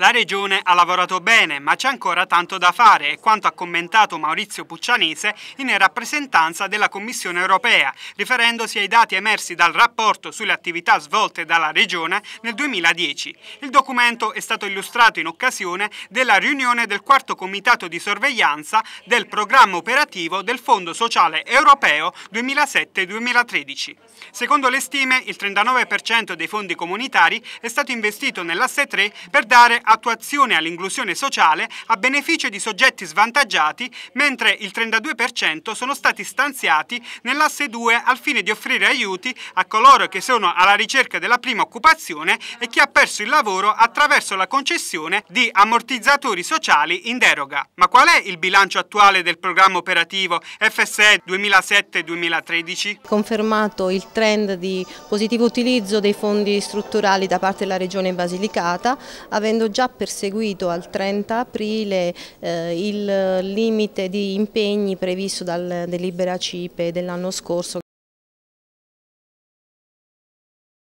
La Regione ha lavorato bene, ma c'è ancora tanto da fare, è quanto ha commentato Maurizio Puccianese in rappresentanza della Commissione europea, riferendosi ai dati emersi dal rapporto sulle attività svolte dalla Regione nel 2010. Il documento è stato illustrato in occasione della riunione del quarto comitato di sorveglianza del programma operativo del Fondo Sociale Europeo 2007-2013. Secondo le stime, il 39% dei fondi comunitari è stato investito nell'asse 3 per dare attuazione all'inclusione sociale a beneficio di soggetti svantaggiati, mentre il 32% sono stati stanziati nell'asse 2 al fine di offrire aiuti a coloro che sono alla ricerca della prima occupazione e chi ha perso il lavoro attraverso la concessione di ammortizzatori sociali in deroga. Ma qual è il bilancio attuale del programma operativo FSE 2007-2013? Confermato il trend di positivo utilizzo dei fondi strutturali da parte della Regione Basilicata, avendo già già perseguito al 30 aprile eh, il limite di impegni previsto dal delibera CIPE dell'anno scorso.